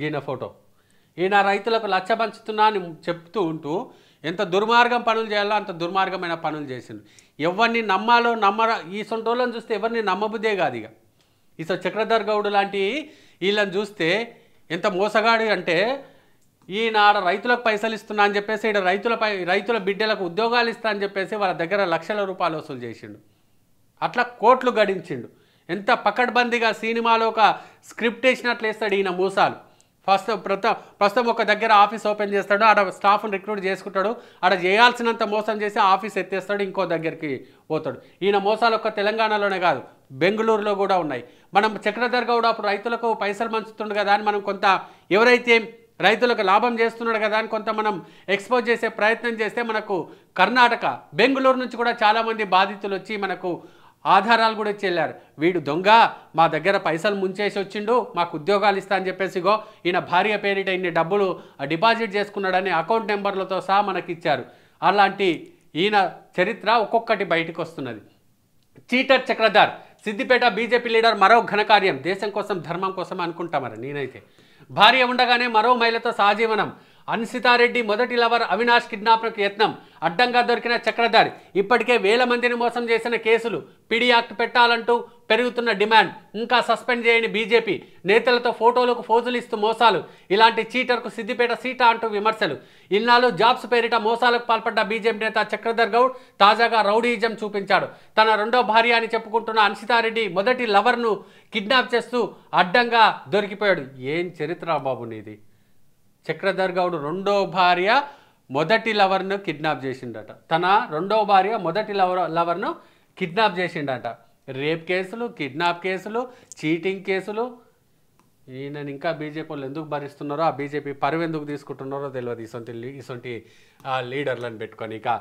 గీన photo ఈయన రైతులకు లచ్చ పంచుతున్నా అని చెప్తూ ఉంటూ ఎంత దుర్మార్గం పనులు చేయాలో అంత దుర్మార్గమైన పనులు చేసిండు ఎవరిని నమ్మాలో నమ్మరా ఈ సొంటోళ్ళని చూస్తే ఎవరిని నమ్మబుద్దే కాదు ఇక ఈ చక్రధర్ గౌడు లాంటి వీళ్ళని చూస్తే ఎంత మోసగాడు అంటే ఈయన ఆడ రైతులకు పైసలు ఇస్తున్నా అని చెప్పేసి ఇక్కడ రైతులపై రైతుల బిడ్డలకు ఉద్యోగాలు ఇస్తా అని చెప్పేసి వాళ్ళ దగ్గర లక్షల రూపాయలు వసూలు చేసిండు అట్లా కోట్లు గడించిండు ఎంత పకడ్బందీగా సినిమాలో ఒక స్క్రిప్ట్ వేసినట్లు వేస్తాడు ఈయన మోసాలు ఫస్ట్ ప్రతి ప్రస్తుతం ఒక దగ్గర ఆఫీస్ ఓపెన్ చేస్తాడు ఆడ స్టాఫ్ను రిక్రూట్ చేసుకుంటాడు ఆడ చేయాల్సినంత మోసం చేసి ఆఫీస్ ఎత్తేస్తాడు ఇంకో దగ్గరికి పోతాడు ఈయన మోసాలు ఒక తెలంగాణలోనే కాదు బెంగళూరులో కూడా ఉన్నాయి మనం చక్రధర్ గౌడ్ అప్పుడు రైతులకు పైసలు మంచుతుండు కదా అని మనం కొంత ఎవరైతే రైతులకు లాభం చేస్తున్నాడు కదా అని కొంత మనం ఎక్స్పోజ్ చేసే ప్రయత్నం చేస్తే మనకు కర్ణాటక బెంగళూరు నుంచి కూడా చాలామంది బాధితులు వచ్చి మనకు ఆధారాలు కూడా ఇచ్చి వీడు దొంగ మా దగ్గర పైసలు ముంచేసి వచ్చిండు మాకు ఉద్యోగాలు ఇస్తా అని చెప్పేసిగో ఈయన భార్య పేరిట ఇన్ని డబ్బులు డిపాజిట్ చేసుకున్నాడని అకౌంట్ నెంబర్లతో సహా మనకి ఇచ్చారు అలాంటి ఈయన చరిత్ర ఒక్కొక్కటి బయటకు వస్తున్నది cheater Chakradhar Siddipet BJP leader మరో ఘనకార్యం దేశం కోసం ధర్మం కోసం అనుకుంటామని నేనైతే భార్య ఉండగానే మరో మహిళతో సహజీవనం అన్సితారెడ్డి మొదటి లవర్ అవినాష్ కిడ్నాప్కి యత్నం అడ్డంగా దొరికిన చక్రధారి ఇప్పటికే వేల మందిని మోసం చేసిన కేసులు పిడి యాక్ట్ పెట్టాలంటూ పెరుగుతున్న డిమాండ్ ఇంకా సస్పెండ్ చేయని బీజేపీ నేతలతో ఫోటోలకు ఫోజులు ఇస్తూ మోసాలు ఇలాంటి చీటర్కు సిద్దిపేట సీట అంటూ విమర్శలు ఇన్నాళ్ళు జాబ్స్ పేరిట మోసాలకు పాల్పడ్డ బీజేపీ నేత చక్రధర్ గౌడ్ తాజాగా రౌడీజం చూపించాడు తన రెండో భార్య అని చెప్పుకుంటున్న అన్సితారెడ్డి మొదటి లవర్ను కిడ్నాప్ చేస్తూ అడ్డంగా దొరికిపోయాడు ఏం చరిత్ర బాబు నీది చక్రధర్ గౌడ్ రెండో భార్య మొదటి లవర్ను కిడ్నాప్ చేసిండట తన రెండవ భార్య మొదటి లవర్ లవర్ను కిడ్నాప్ చేసిండట రేప్ కేసులు కిడ్నాప్ కేసులు చీటింగ్ కేసులు ఈయనని ఇంకా బీజేపీ వాళ్ళు ఎందుకు భరిస్తున్నారో ఆ బీజేపీ పరువు ఎందుకు తీసుకుంటున్నారో తెలియదు ఇసొంటి ఇసొంటి లీడర్లను పెట్టుకొని ఇక